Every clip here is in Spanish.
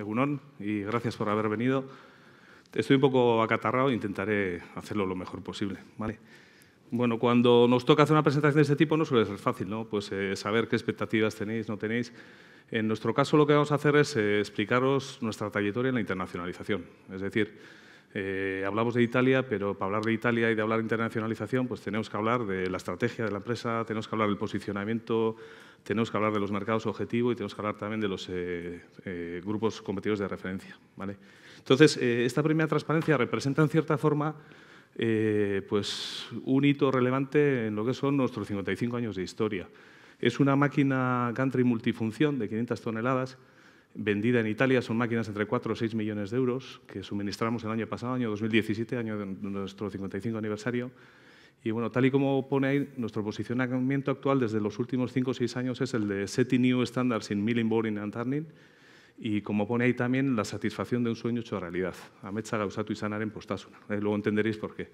Egunon, y gracias por haber venido. Estoy un poco acatarrado, e intentaré hacerlo lo mejor posible. ¿vale? Bueno, cuando nos toca hacer una presentación de este tipo no suele ser fácil, ¿no? Pues eh, saber qué expectativas tenéis, no tenéis. En nuestro caso lo que vamos a hacer es eh, explicaros nuestra trayectoria en la internacionalización. Es decir, eh, hablamos de Italia, pero para hablar de Italia y de hablar internacionalización, pues tenemos que hablar de la estrategia de la empresa, tenemos que hablar del posicionamiento, tenemos que hablar de los mercados objetivo y tenemos que hablar también de los eh, eh, grupos competidores de referencia. Entonces, esta primera transparencia representa en cierta forma pues, un hito relevante en lo que son nuestros 55 años de historia. Es una máquina country multifunción de 500 toneladas vendida en Italia son máquinas entre 4 o 6 millones de euros que suministramos el año pasado, año 2017, año de nuestro 55 aniversario. Y bueno, tal y como pone ahí, nuestro posicionamiento actual desde los últimos 5 o 6 años es el de Setting New Standards in Milling, Boring and Turning. Y como pone ahí también, la satisfacción de un sueño hecho realidad. Ametsa gauzatu izanaren postasuna. Eh, luego entenderéis por qué.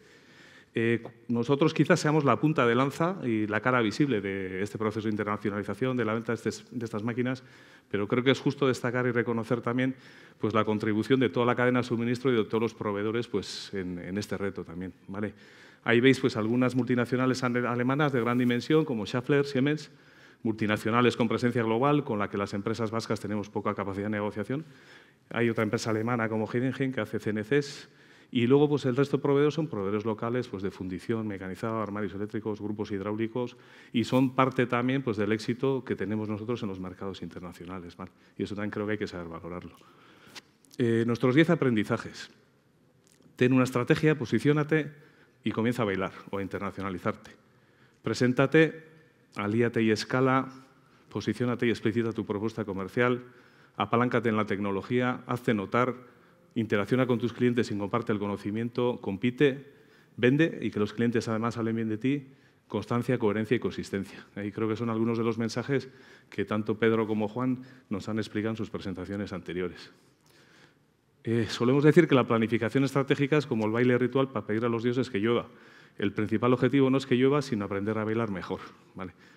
Eh, nosotros quizás seamos la punta de lanza y la cara visible de este proceso de internacionalización, de la venta de, estas máquinas, pero creo que es justo destacar y reconocer también pues, la contribución de toda la cadena de suministro y de todos los proveedores pues, en, este reto también. ¿vale? Ahí veis pues, algunas multinacionales alemanas de gran dimensión, como Schaeffler, Siemens, multinacionales con presencia global, con la que las empresas vascas tenemos poca capacidad de negociación. Hay otra empresa alemana como Heidenheim que hace CNCs, y luego pues, el resto de proveedores son proveedores locales pues, de fundición, mecanizado, armarios eléctricos, grupos hidráulicos y son parte también pues, del éxito que tenemos nosotros en los mercados internacionales. Y eso también creo que hay que saber valorarlo. Eh, nuestros 10 aprendizajes. Ten una estrategia, posiciónate y comienza a bailar o a internacionalizarte. Preséntate, alíate y escala, posiciónate y explícita tu propuesta comercial, apaláncate en la tecnología, hazte notar interacciona con tus clientes y comparte el conocimiento, compite, vende y que los clientes además hablen bien de ti, constancia, coherencia y consistencia. Y creo que son algunos de los mensajes que tanto Pedro como Juan nos han explicado en sus presentaciones anteriores. Eh, solemos decir que la planificación estratégica es como el baile ritual para pedir a los dioses que llueva el principal objetivo no es que llueva, sino aprender a bailar mejor.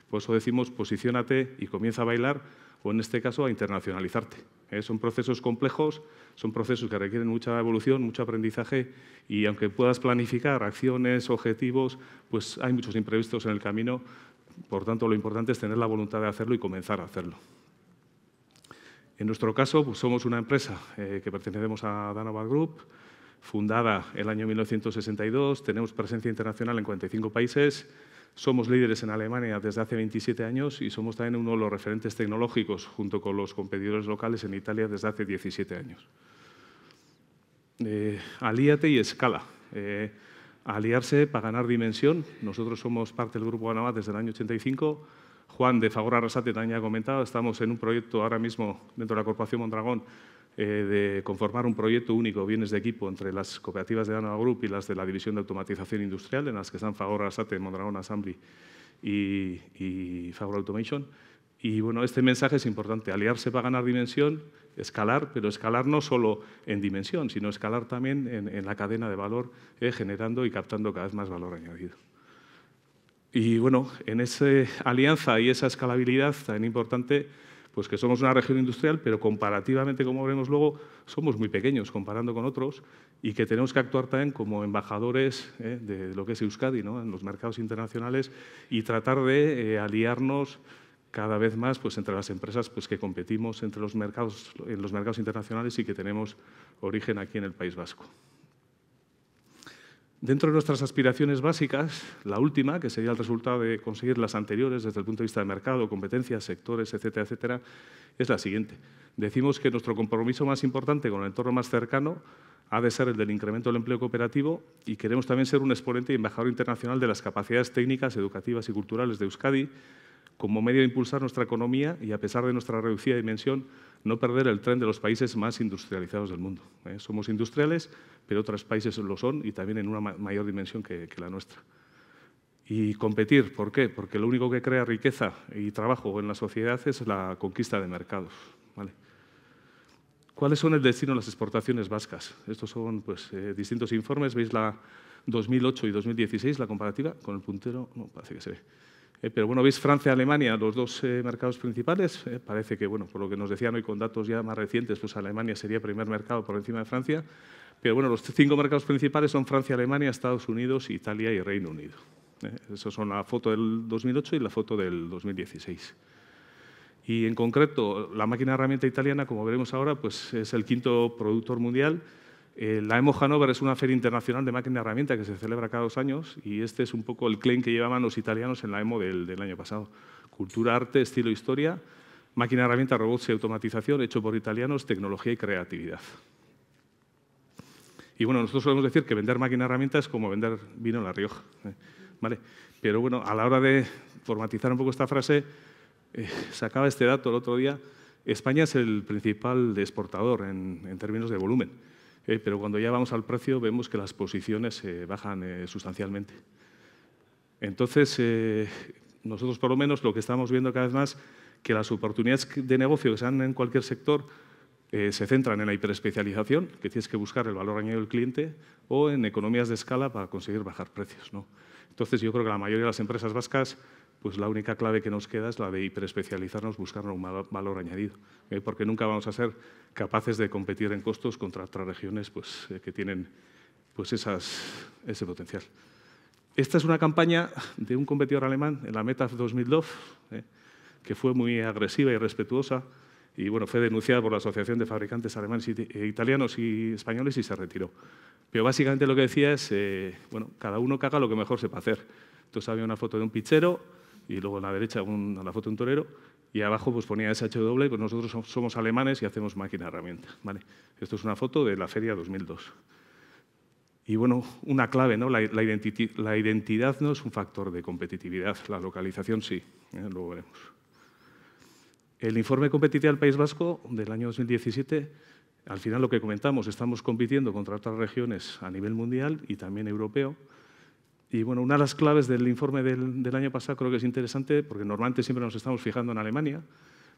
Por eso decimos, posiciónate y comienza a bailar, o en este caso, a internacionalizarte. ¿eh? Son procesos complejos, son procesos que requieren mucha evolución, mucho aprendizaje, y aunque puedas planificar acciones, objetivos, pues hay muchos imprevistos en el camino. Por tanto, lo importante es tener la voluntad de hacerlo y comenzar a hacerlo. En nuestro caso, pues somos una empresa eh, que pertenecemos a Danova Group, fundada el año 1962, tenemos presencia internacional en 45 países, somos líderes en Alemania desde hace 27 años y somos también uno de los referentes tecnológicos junto con los competidores locales en Italia desde hace 17 años. Eh, alíate y escala. Eh, aliarse para ganar dimensión. Nosotros somos parte del Grupo Anabat desde el año 85. Juan de Fagor Arrasate también ha comentado, estamos en un proyecto ahora mismo dentro de la Corporación Mondragón eh, de conformar un proyecto único bienes de equipo entre las cooperativas de Nueva Group y las de la División de Automatización Industrial, en las que están Fagor, Asate, Mondragón, Assembly y, y Automation. Y bueno, este mensaje es importante, aliarse para ganar dimensión, escalar, pero escalar no solo en dimensión, sino escalar también en, la cadena de valor, eh, generando y captando cada vez más valor añadido. Y bueno, en esa alianza y esa escalabilidad tan importante, pues que somos una región industrial, pero comparativamente, como veremos luego, somos muy pequeños comparando con otros y que tenemos que actuar también como embajadores eh, de lo que es Euskadi ¿no? en los mercados internacionales y tratar de eh, aliarnos cada vez más pues, entre las empresas pues, que competimos entre los mercados, en los mercados internacionales y que tenemos origen aquí en el País Vasco. Dentro de nuestras aspiraciones básicas, la última, que sería el resultado de conseguir las anteriores desde el punto de vista de mercado, competencias, sectores, etcétera, etcétera, es la siguiente. Decimos que nuestro compromiso más importante con el entorno más cercano ha de ser el del incremento del empleo cooperativo y queremos también ser un exponente y embajador internacional de las capacidades técnicas, educativas y culturales de Euskadi, como medio de impulsar nuestra economía y, a pesar de nuestra reducida dimensión, no perder el tren de los países más industrializados del mundo. ¿eh? Somos industriales, pero otros países lo son y también en una mayor dimensión que, la nuestra. Y competir, ¿por qué? Porque lo único que crea riqueza y trabajo en la sociedad es la conquista de mercados. ¿Cuáles son el destino de las exportaciones vascas? Estos son pues, eh, distintos informes. Veis la 2008 y 2016, la comparativa, con el puntero. No, parece que se ve. Eh, pero bueno, veis Francia y Alemania, los dos eh, mercados principales. Eh, parece que, bueno, por lo que nos decían hoy con datos ya más recientes, pues Alemania sería primer mercado por encima de Francia. Pero bueno, los cinco mercados principales son Francia, Alemania, Estados Unidos, Italia y Reino Unido. Esas son la foto del 2008 y la foto del 2016. Y en concreto, la máquina herramienta italiana, como veremos ahora, pues es el quinto productor mundial eh, la EMO Hanover es una feria internacional de máquina y herramienta que se celebra cada dos años y este es un poco el claim que llevaban los italianos en la EMO del, año pasado. Cultura, arte, estilo, historia, máquina, herramienta, robots y automatización, hecho por italianos, tecnología y creatividad. Y bueno, nosotros solemos decir que vender máquina y herramienta es como vender vino en La Rioja. ¿eh? ¿Vale? Pero bueno, a la hora de formatizar un poco esta frase, eh, sacaba este dato el otro día, España es el principal exportador en términos de volumen eh, pero cuando ya vamos al precio vemos que las posiciones eh, bajan eh, sustancialmente. Entonces, nosotros por lo menos lo que estamos viendo cada vez más que las oportunidades de negocio que se en cualquier sector se centran en la hiperespecialización, que tienes que buscar el valor añadido del cliente, o en economías de escala para conseguir bajar precios. Entonces, yo creo que la mayoría de las empresas vascas pues la única clave que nos queda es la de hiperespecializarnos, buscar un valor añadido, ¿eh? porque nunca vamos a ser capaces de competir en costos contra otras regiones pues, eh, que tienen pues ese potencial. Esta es una campaña de un competidor alemán en la Metaf 2012 ¿eh? que fue muy agresiva y respetuosa, y bueno, fue denunciada por la Asociación de Fabricantes Alemanes, Italianos y Españoles y se retiró. Pero básicamente lo que decía es, bueno, cada uno caga lo que mejor sepa hacer. Entonces había una foto de un pichero, y luego a la derecha la foto de un torero, y abajo pues ponía SHW, pues nosotros somos alemanes y hacemos máquina herramienta. ¿vale? Esto es una foto de la feria 2002. Y bueno, una clave, ¿no? La, identidad no es un factor de competitividad, la localización sí, ¿eh? luego veremos. El informe competitivo del País Vasco del año 2017, al final lo que comentamos, estamos compitiendo contra otras regiones a nivel mundial y también europeo, y bueno, una de las claves del informe del, del, año pasado creo que es interesante, porque normalmente siempre nos estamos fijando en Alemania,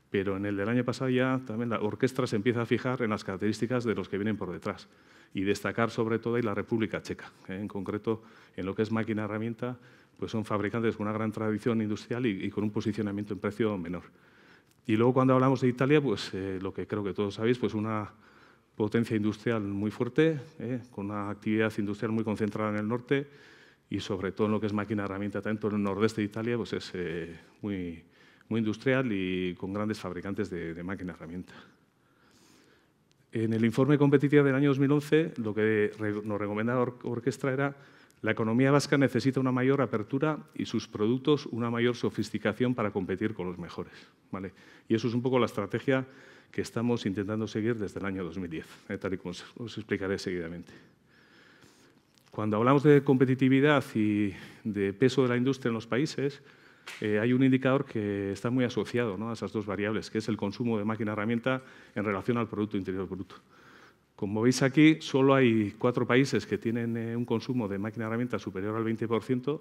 pero en el del año pasado ya también la orquesta se empieza a fijar en las características de los que vienen por detrás y destacar sobre todo ahí la República Checa, ¿eh? en concreto en lo que es máquina herramienta, pues son fabricantes con una gran tradición industrial y, con un posicionamiento en precio menor. Y luego cuando hablamos de Italia, pues eh, lo que creo que todos sabéis, pues una potencia industrial muy fuerte, ¿eh? con una actividad industrial muy concentrada en el norte, y sobre todo en lo que es máquina herramienta, tanto en el nordeste de Italia, pues es eh, muy, muy industrial y con grandes fabricantes de, máquina herramienta. En el informe competitivo del año 2011, lo que nos recomendaba la Orquestra era la economía vasca necesita una mayor apertura y sus productos una mayor sofisticación para competir con los mejores. ¿vale? Y eso es un poco la estrategia que estamos intentando seguir desde el año 2010, eh, tal y como os explicaré seguidamente. Cuando hablamos de competitividad y de peso de la industria en los países, eh, hay un indicador que está muy asociado a esas dos variables, que es el consumo de máquina herramienta en relación al Producto Interior Bruto. Como veis aquí, solo hay cuatro países que tienen eh, un consumo de máquina herramienta superior al 20%,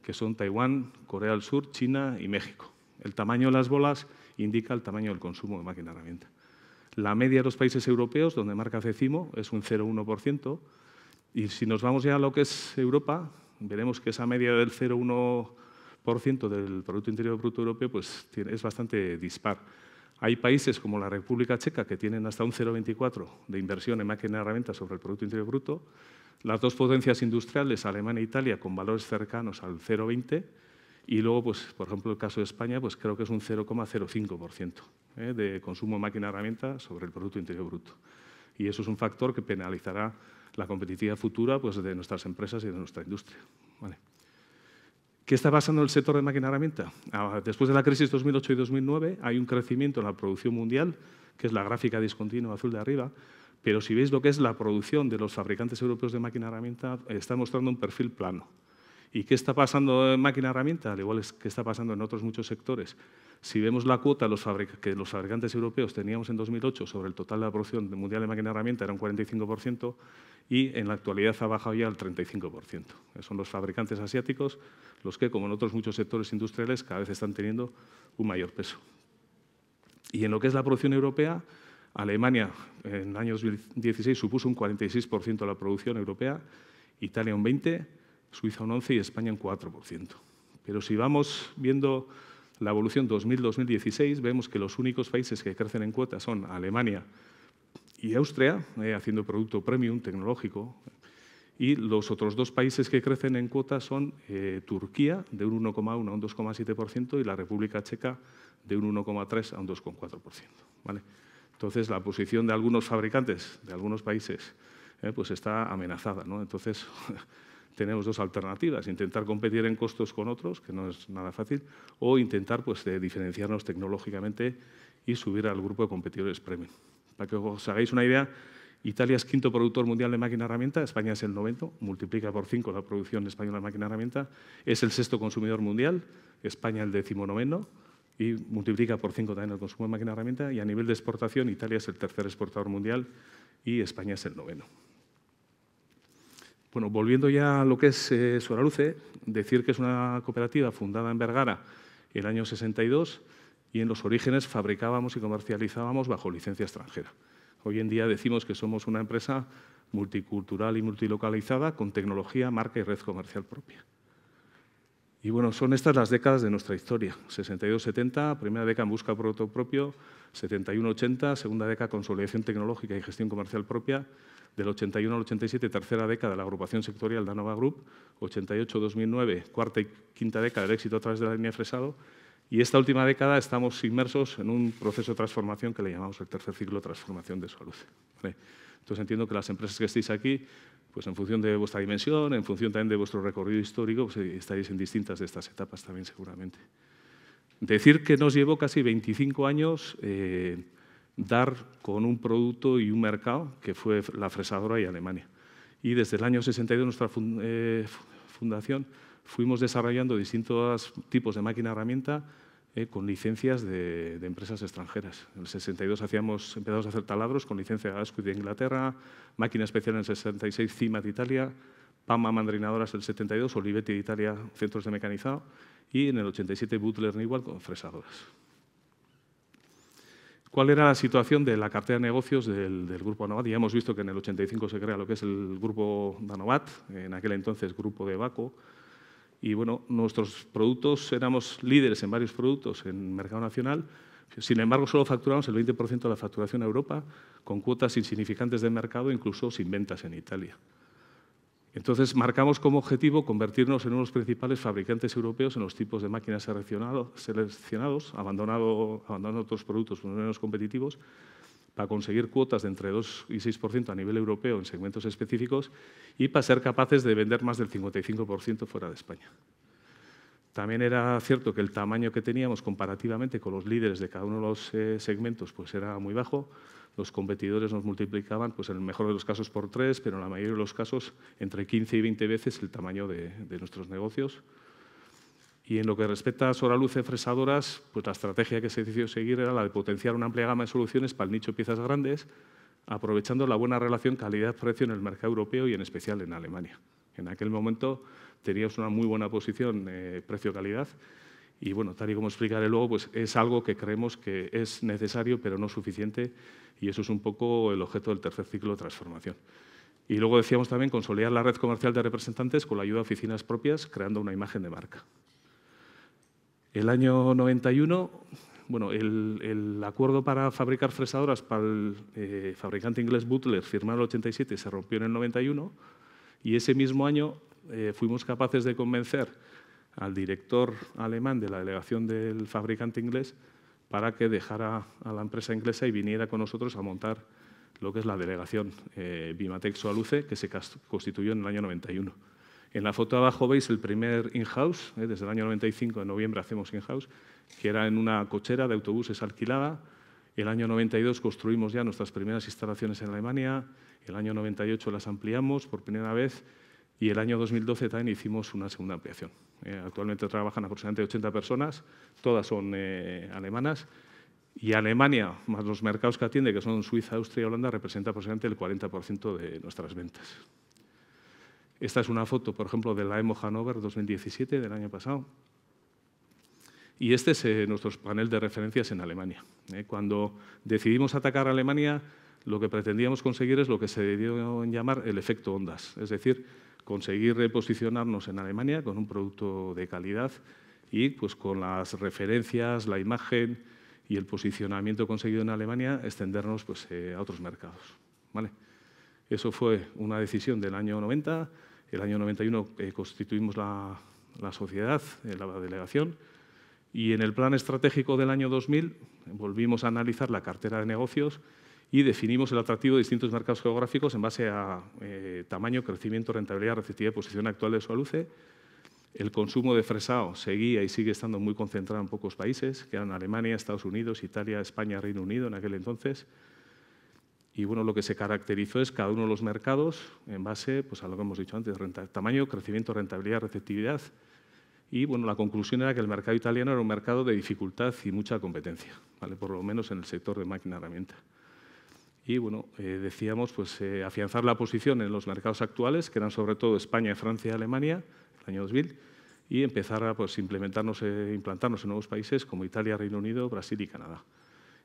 que son Taiwán, Corea del Sur, China y México. El tamaño de las bolas indica el tamaño del consumo de máquina herramienta. La media de los países europeos, donde marca Cecimo, es un 0,1%, y si nos vamos ya a lo que es Europa, veremos que esa media del 0,1% del Producto Interior Bruto Europeo pues, es bastante dispar. Hay países como la República Checa que tienen hasta un 0,24 de inversión en máquina de herramientas sobre el Producto Interior Bruto, las dos potencias industriales, Alemania e Italia, con valores cercanos al 0,20 y luego, pues, por ejemplo, el caso de España, pues creo que es un 0,05% ¿eh? de consumo en máquina de herramientas sobre el Producto Interior Bruto. Y eso es un factor que penalizará la competitividad futura pues, de nuestras empresas y de nuestra industria. ¿Qué está pasando en el sector de máquina herramienta? Ah, después de la crisis 2008 y 2009 hay un crecimiento en la producción mundial, que es la gráfica discontinua azul de arriba, pero si veis lo que es la producción de los fabricantes europeos de máquina herramienta, eh, está mostrando un perfil plano. ¿Y qué está pasando en máquina herramienta? Al igual que está pasando en otros muchos sectores. Si vemos la cuota que los fabricantes europeos teníamos en 2008 sobre el total de la producción mundial de máquina herramienta era un 45% y en la actualidad ha bajado ya al 35%. Eh, son los fabricantes asiáticos los que, como en otros muchos sectores industriales, cada vez están teniendo un mayor peso. Y en lo que es la producción europea, Alemania en el año 2016 supuso un 46% de la producción europea, Italia un 20%, Suiza un 11% y España un 4%. Pero si vamos viendo la evolución 2000-2016, vemos que los únicos países que crecen en cuota son Alemania y Austria, eh, haciendo producto premium tecnológico, y los otros dos países que crecen en cuota son eh, Turquía, de un 1,1 a un 2,7%, y la República Checa, de un 1,3 a un 2,4%. ¿vale? Entonces, la posición de algunos fabricantes, de algunos países, eh, pues está amenazada. ¿no? Entonces, tenemos dos alternativas, intentar competir en costos con otros, que no es nada fácil, o intentar pues, diferenciarnos tecnológicamente y subir al grupo de competidores premium. Para que os hagáis una idea, Italia es quinto productor mundial de máquina herramienta, España es el noveno. multiplica por cinco la producción española de máquina herramienta, es el sexto consumidor mundial, España el decimonoveno, y multiplica por cinco también el consumo de máquina herramienta, y a nivel de exportación, Italia es el tercer exportador mundial y España es el noveno. Bueno, volviendo ya a lo que es eh, Suaraluce decir que es una cooperativa fundada en Vergara en el año 62 y en los orígenes fabricábamos y comercializábamos bajo licencia extranjera. Hoy en día decimos que somos una empresa multicultural y multilocalizada con tecnología, marca y red comercial propia. Y bueno, son estas las décadas de nuestra historia. 62-70, primera década en busca de producto propio, 71-80, segunda década consolidación tecnológica y gestión comercial propia, del 81 al 87, tercera década, la agrupación sectorial Danova Group. 88-2009, cuarta y quinta década, del éxito a través de la línea Fresado. Y esta última década estamos inmersos en un proceso de transformación que le llamamos el tercer ciclo de transformación de salud. Entonces entiendo que las empresas que estéis aquí, pues en función de vuestra dimensión, en función también de vuestro recorrido histórico, pues, eh, estaréis en distintas de estas etapas también seguramente. Decir que nos llevó casi 25 años eh, dar con un producto y un mercado que fue la fresadora y Alemania. Y desde el año 62 nuestra eh, fundación fuimos desarrollando distintos tipos de máquina herramienta eh, con licencias de, empresas extranjeras. En el 62 hacíamos, empezamos a hacer taladros con licencia de Gasco de Inglaterra, máquina especial en el 66 CIMAT de Italia, PAMA Mandrinadoras el 72, Olivetti de Italia, centros de mecanizado, y en el 87 Butler igual, con fresadoras cuál era la situación de la cartera de negocios del, grupo Anovat. Ya hemos visto que en el 85 se crea lo que es el grupo Danovat, en aquel entonces grupo de Baco. Y bueno, nuestros productos, éramos líderes en varios productos en el mercado nacional, sin embargo, solo facturamos el 20% de la facturación a Europa, con cuotas insignificantes de mercado, incluso sin ventas en Italia. Entonces, marcamos como objetivo convertirnos en unos principales fabricantes europeos en los tipos de máquinas seleccionados, abandonando otros productos menos competitivos, para conseguir cuotas de entre 2 y 6% a nivel europeo en segmentos específicos y para ser capaces de vender más del 55% fuera de España. También era cierto que el tamaño que teníamos comparativamente con los líderes de cada uno de los eh, segmentos pues era muy bajo. Los competidores nos multiplicaban, pues en el mejor de los casos, por tres, pero en la mayoría de los casos entre 15 y 20 veces el tamaño de, nuestros negocios. Y en lo que respecta a Soraluce Fresadoras, pues la estrategia que se decidió seguir era la de potenciar una amplia gama de soluciones para el nicho piezas grandes, aprovechando la buena relación calidad-precio en el mercado europeo y en especial en Alemania. En aquel momento teníamos una muy buena posición eh, precio-calidad. Y bueno, tal y como explicaré luego, pues es algo que creemos que es necesario pero no suficiente y eso es un poco el objeto del tercer ciclo de transformación. Y luego decíamos también consolidar la red comercial de representantes con la ayuda de oficinas propias, creando una imagen de marca. El año 91, bueno, el, acuerdo para fabricar fresadoras para el eh, fabricante inglés Butler, firmado en el 87, se rompió en el 91 y ese mismo año eh, fuimos capaces de convencer al director alemán de la delegación del fabricante inglés para que dejara a la empresa inglesa y viniera con nosotros a montar lo que es la delegación eh, Bimatex o Aluce que se constituyó en el año 91. En la foto abajo veis el primer in-house, eh, desde el año 95, en noviembre hacemos in-house, que era en una cochera de autobuses alquilada. El año 92 construimos ya nuestras primeras instalaciones en Alemania, el año 98 las ampliamos por primera vez y el año 2012 también hicimos una segunda ampliación. Eh, actualmente trabajan aproximadamente 80 personas, todas son eh, alemanas. Y Alemania, más los mercados que atiende, que son Suiza, Austria y Holanda, representa aproximadamente el 40% de nuestras ventas. Esta es una foto, por ejemplo, de la EMO Hanover 2017, del año pasado. Y este es eh, nuestro panel de referencias en Alemania. cuando decidimos atacar a Alemania, lo que pretendíamos conseguir es lo que se dio en llamar el efecto ondas. Es decir, conseguir reposicionarnos en Alemania con un producto de calidad y pues, con las referencias, la imagen y el posicionamiento conseguido en Alemania, extendernos pues, eh, a otros mercados. ¿vale? Eso fue una decisión del año 90. El año 91 eh, constituimos la, sociedad, eh, la delegación, y en el plan estratégico del año 2000 volvimos a analizar la cartera de negocios y definimos el atractivo de distintos mercados geográficos en base a eh, tamaño, crecimiento, rentabilidad, receptividad y posición actual de su aluce. El consumo de fresado seguía y sigue estando muy concentrado en pocos países, que eran Alemania, Estados Unidos, Italia, España, Reino Unido en aquel entonces. Y bueno, lo que se caracterizó es cada uno de los mercados en base pues, a lo que hemos dicho antes, tamaño, crecimiento, rentabilidad, receptividad. Y bueno, la conclusión era que el mercado italiano era un mercado de dificultad y mucha competencia, ¿vale? por lo menos en el sector de máquina herramienta. Y bueno, eh, decíamos pues, eh, afianzar la posición en los mercados actuales, que eran sobre todo España, Francia y Alemania, el año 2000, y empezar a pues, implementarnos, e implantarnos en nuevos países como Italia, Reino Unido, Brasil y Canadá.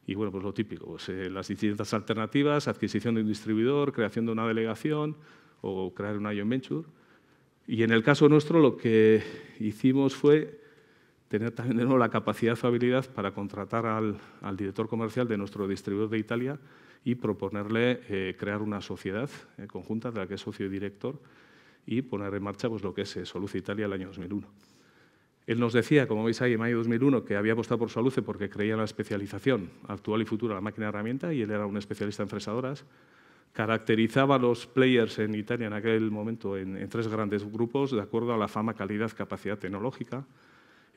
Y bueno, pues lo típico, pues, las distintas alternativas, adquisición de un distribuidor, creación de una delegación o crear un joint venture. Y en el caso nuestro lo que hicimos fue tener también la capacidad o habilidad para contratar al, director comercial de nuestro distribuidor de Italia y proponerle eh, crear una sociedad eh, conjunta de la que es socio y director y poner en marcha pues, lo que es eh, Soluce Italia el año 2001. Él nos decía, como veis ahí, en mayo de 2001, que había apostado por Soluce porque creía en la especialización actual y futura de la máquina de herramienta y él era un especialista en fresadoras. Caracterizaba a los players en Italia en aquel momento en tres grandes grupos de acuerdo a la fama, calidad, capacidad tecnológica.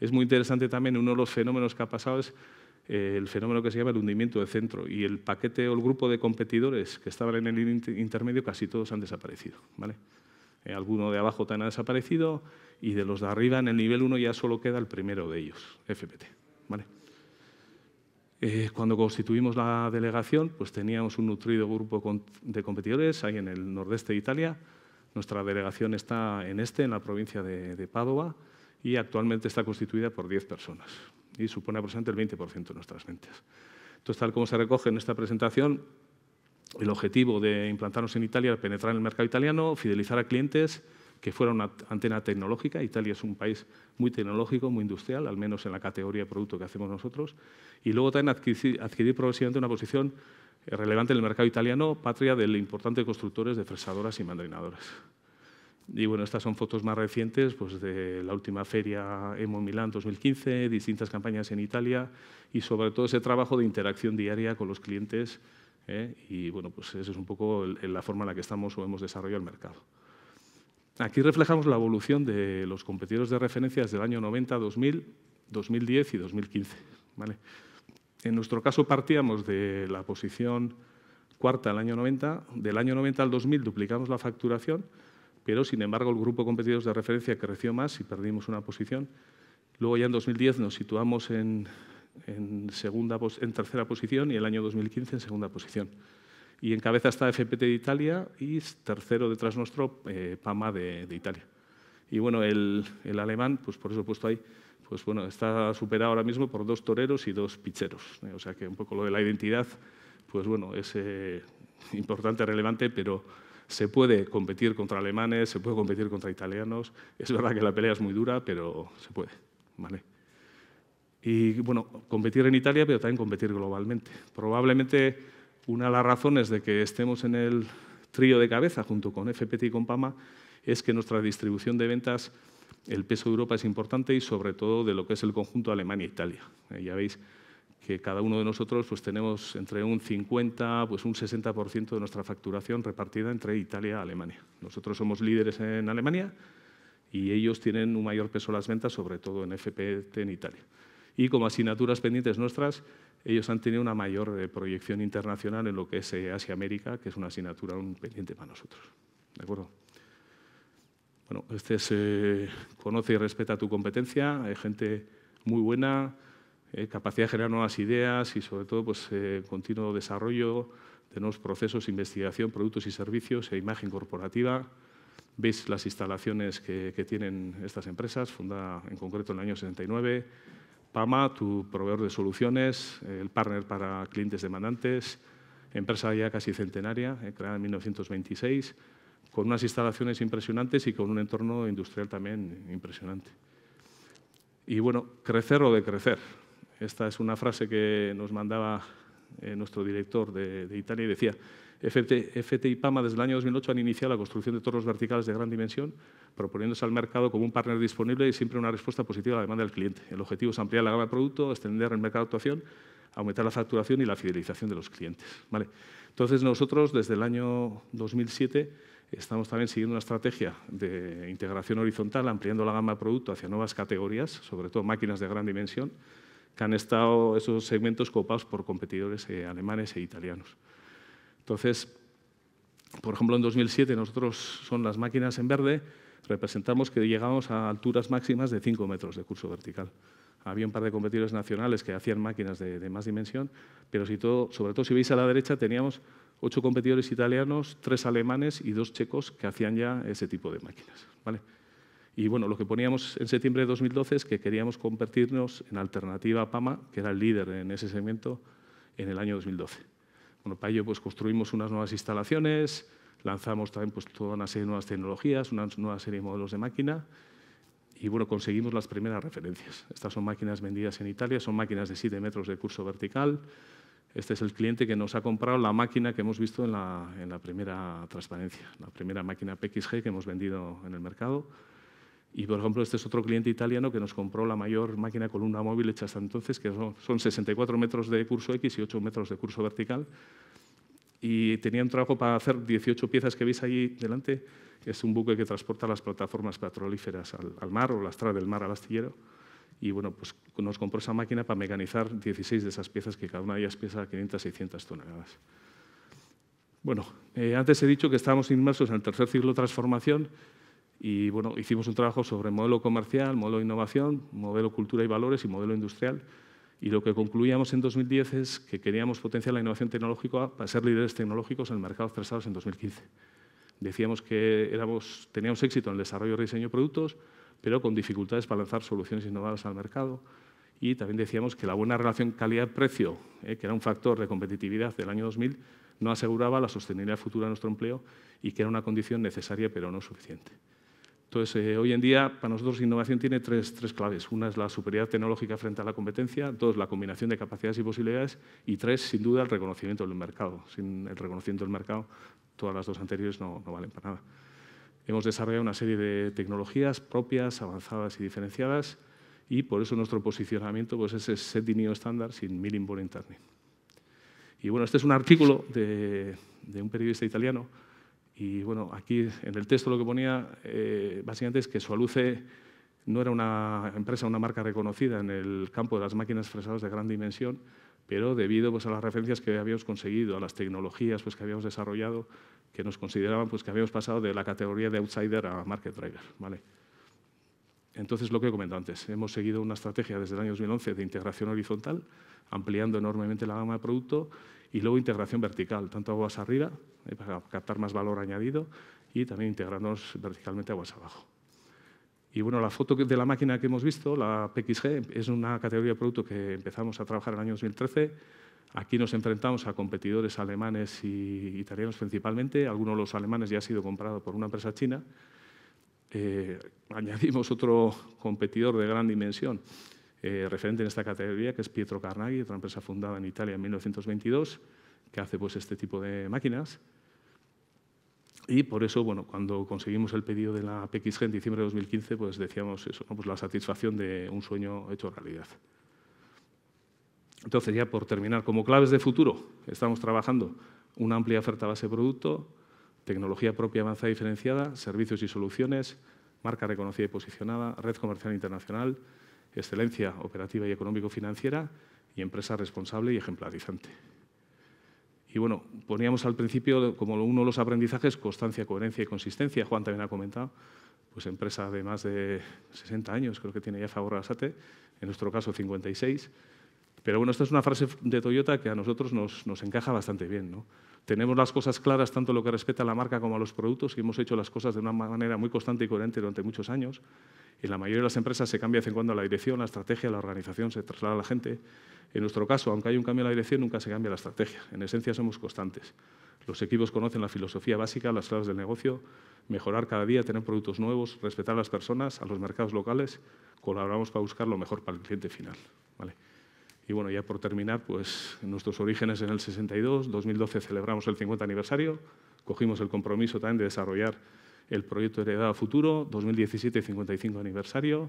Es muy interesante también, uno de los fenómenos que ha pasado es eh, el fenómeno que se llama el hundimiento del centro y el paquete o el grupo de competidores que estaban en el intermedio casi todos han desaparecido. ¿vale? Eh, alguno de abajo también ha desaparecido y de los de arriba en el nivel 1 ya solo queda el primero de ellos, FPT. ¿vale? Eh, cuando constituimos la delegación, pues teníamos un nutrido grupo de competidores ahí en el nordeste de Italia. Nuestra delegación está en este, en la provincia de, de Padua y actualmente está constituida por 10 personas y supone aproximadamente el 20% de nuestras ventas. Entonces, tal como se recoge en esta presentación, el objetivo de implantarnos en Italia penetrar en el mercado italiano, fidelizar a clientes, que fueran una antena tecnológica. Italia es un país muy tecnológico, muy industrial, al menos en la categoría de producto que hacemos nosotros. Y luego también adquirir, progresivamente una posición relevante en el mercado italiano, patria del importante constructores de fresadoras y mandrinadoras. Y bueno, estas son fotos más recientes pues, de la última feria Emo Milán 2015, distintas campañas en Italia y sobre todo ese trabajo de interacción diaria con los clientes. ¿eh? Y bueno, pues esa es un poco la forma en la que estamos o hemos desarrollado el mercado. Aquí reflejamos la evolución de los competidores de referencia desde el año 90, 2000, 2010 y 2015. ¿vale? En nuestro caso partíamos de la posición cuarta del año 90. Del año 90 al 2000 duplicamos la facturación pero sin embargo el grupo competidores de referencia creció más y perdimos una posición. Luego ya en 2010 nos situamos en, segunda, en tercera posición y el año 2015 en segunda posición. Y en cabeza está FPT de Italia y tercero detrás nuestro eh, PAMA de, Italia. Y bueno, el, alemán, pues por eso he puesto ahí, pues bueno, está superado ahora mismo por dos toreros y dos picheros. Eh. o sea que un poco lo de la identidad, pues bueno, es eh, importante, relevante, pero se puede competir contra alemanes, se puede competir contra italianos. Es verdad que la pelea es muy dura, pero se puede. ¿vale? Y bueno, competir en Italia, pero también competir globalmente. Probablemente una de las razones de que estemos en el trío de cabeza junto con FPT y con PAMA es que nuestra distribución de ventas, el peso de Europa es importante y sobre todo de lo que es el conjunto Alemania-Italia. E eh, ya veis, que cada uno de nosotros pues, tenemos entre un 50, pues un 60% de nuestra facturación repartida entre Italia y Alemania. Nosotros somos líderes en Alemania y ellos tienen un mayor peso en las ventas, sobre todo en FPT en Italia. Y como asignaturas pendientes nuestras, ellos han tenido una mayor eh, proyección internacional en lo que es eh, Asia-América, que es una asignatura pendiente para nosotros. ¿De acuerdo? Bueno, este se eh, conoce y respeta tu competencia, hay gente muy buena, eh, capacidad de generar nuevas ideas y sobre todo pues, eh, continuo desarrollo de nuevos procesos, investigación, productos y servicios e imagen corporativa. Veis las instalaciones que, tienen estas empresas, fundada en concreto en el año 69. PAMA, tu proveedor de soluciones, eh, el partner para clientes demandantes, empresa ya casi centenaria, creada en 1926, con unas instalaciones impresionantes y con un entorno industrial también impresionante. Y bueno, crecer o decrecer. Esta es una frase que nos mandaba eh, nuestro director de, Italia y decía, FT, y PAMA desde el año 2008 han iniciado la construcción de torres verticales de gran dimensión, proponiéndose al mercado como un partner disponible y siempre una respuesta positiva a la demanda del cliente. El objetivo es ampliar la gama de producto, extender el mercado de actuación, aumentar la facturación y la fidelización de los clientes. Entonces nosotros desde el año 2007 estamos también siguiendo una estrategia de integración horizontal, ampliando la gama de producto hacia nuevas categorías, sobre todo máquinas de gran dimensión, que han estado esos segmentos copados por competidores eh, alemanes e italianos. Entonces, por ejemplo, en 2007 nosotros son las máquinas en verde, representamos que llegamos a alturas máximas de 5 metros de curso vertical. Había un par de competidores nacionales que hacían máquinas de, de más dimensión, pero si todo, sobre todo si veis a la derecha teníamos ocho competidores italianos, tres alemanes y dos checos que hacían ya ese tipo de máquinas. ¿vale? Y bueno, lo que poníamos en septiembre de 2012 es que queríamos convertirnos en alternativa a PAMA, que era el líder en ese segmento, en el año 2012. Bueno, para ello pues, construimos unas nuevas instalaciones, lanzamos también pues, toda una serie de nuevas tecnologías, una nueva serie de modelos de máquina y bueno, conseguimos las primeras referencias. Estas son máquinas vendidas en Italia, son máquinas de 7 metros de curso vertical. Este es el cliente que nos ha comprado la máquina que hemos visto en en la primera transparencia, la primera máquina PXG que hemos vendido en el mercado. Y, por ejemplo, este es otro cliente italiano que nos compró la mayor máquina columna móvil hecha hasta entonces, que son 64 metros de curso X y 8 metros de curso vertical. Y tenía un trabajo para hacer 18 piezas que veis ahí delante. Es un buque que transporta las plataformas petrolíferas al, mar o las trae del mar al astillero. Y bueno, pues nos compró esa máquina para mecanizar 16 de esas piezas, que cada una de ellas pesa 500-600 toneladas. Bueno, eh, antes he dicho que estábamos inmersos en el tercer ciclo de transformación y bueno, hicimos un trabajo sobre modelo comercial, modelo de innovación, modelo cultura y valores y modelo industrial. Y lo que concluíamos en 2010 es que queríamos potenciar la innovación tecnológica para ser líderes tecnológicos en el mercado trazados en 2015. Decíamos que teníamos éxito en el desarrollo y diseño de productos, pero con dificultades para lanzar soluciones innovadoras al mercado. Y también decíamos que la buena relación calidad-precio, eh, que era un factor de competitividad del año 2000, no aseguraba la sostenibilidad futura de nuestro empleo y que era una condición necesaria pero no suficiente. Entonces, eh, hoy en día, para nosotros, innovación tiene tres, tres, claves. Una es la superioridad tecnológica frente a la competencia, dos, la combinación de capacidades y posibilidades, y tres, sin duda, el reconocimiento del mercado. Sin el reconocimiento del mercado, todas las dos anteriores no, no valen para nada. Hemos desarrollado una serie de tecnologías propias, avanzadas y diferenciadas, y por eso nuestro posicionamiento pues, es setting new estándar sin milling por internet. Y bueno, este es un artículo de, de un periodista italiano, y bueno, aquí en el texto lo que ponía eh, básicamente es que Sualuce no era una empresa, una marca reconocida en el campo de las máquinas fresadas de gran dimensión, pero debido pues, a las referencias que habíamos conseguido, a las tecnologías pues, que habíamos desarrollado, que nos consideraban pues, que habíamos pasado de la categoría de outsider a market driver. ¿vale? Entonces, lo que he comentado antes, hemos seguido una estrategia desde el año 2011 de integración horizontal, ampliando enormemente la gama de producto y luego integración vertical, tanto aguas arriba, eh, para captar más valor añadido, y también integrarnos verticalmente aguas abajo. Y bueno, la foto de la máquina que hemos visto, la PXG, es una categoría de producto que empezamos a trabajar en el año 2013. Aquí nos enfrentamos a competidores alemanes y italianos principalmente. Algunos de los alemanes ya ha sido comprado por una empresa china. Eh, añadimos otro competidor de gran dimensión eh, referente en esta categoría, que es Pietro Carnaghi, otra empresa fundada en Italia en 1922, que hace pues, este tipo de máquinas. Y por eso, bueno, cuando conseguimos el pedido de la PXG en diciembre de 2015, pues decíamos eso, pues la satisfacción de un sueño hecho realidad. Entonces, ya por terminar, como claves de futuro, estamos trabajando una amplia oferta base de producto, tecnología propia avanzada y diferenciada, servicios y soluciones, marca reconocida y posicionada, red comercial internacional, excelencia operativa y económico-financiera y empresa responsable y ejemplarizante. Y bueno, poníamos al principio como uno de los aprendizajes constancia, coherencia y consistencia. Juan también ha comentado, pues empresa de más de 60 años, creo que tiene ya favor a SATE, en nuestro caso 56. Pero bueno, esta es una frase de Toyota que a nosotros nos, encaja bastante bien. ¿no? Tenemos las cosas claras tanto lo que respecta a la marca como a los productos y hemos hecho las cosas de una manera muy constante y coherente durante muchos años. En la mayoría de las empresas se cambia de vez en cuando la dirección, la estrategia, la organización, se traslada a la gente. En nuestro caso, aunque hay un cambio en la dirección, nunca se cambia la estrategia. En esencia somos constantes. Los equipos conocen la filosofía básica, las claves del negocio, mejorar cada día, tener productos nuevos, respetar a las personas, a los mercados locales, colaboramos para buscar lo mejor para el cliente final. ¿vale? Y bueno, ya por terminar, pues nuestros orígenes en el 62, 2012 celebramos el 50 aniversario, cogimos el compromiso también de desarrollar el proyecto Heredado Futuro, 2017 55 aniversario,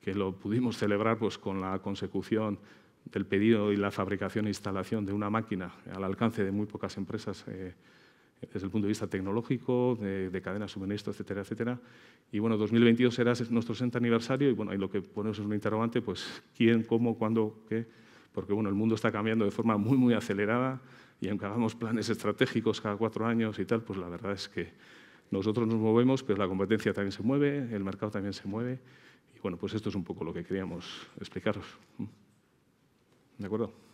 que lo pudimos celebrar pues, con la consecución del pedido y la fabricación e instalación de una máquina al alcance de muy pocas empresas eh, desde el punto de vista tecnológico, de, cadena de suministro, etcétera, etcétera. Y bueno, 2022 será nuestro 60 aniversario y bueno, lo que ponemos es un interrogante, pues quién, cómo, cuándo, qué, porque bueno, el mundo está cambiando de forma muy, muy acelerada y aunque hagamos planes estratégicos cada cuatro años y tal, pues la verdad es que nosotros nos movemos, pero pues la competencia también se mueve, el mercado también se mueve. Y bueno, pues esto es un poco lo que queríamos explicaros. ¿De acuerdo?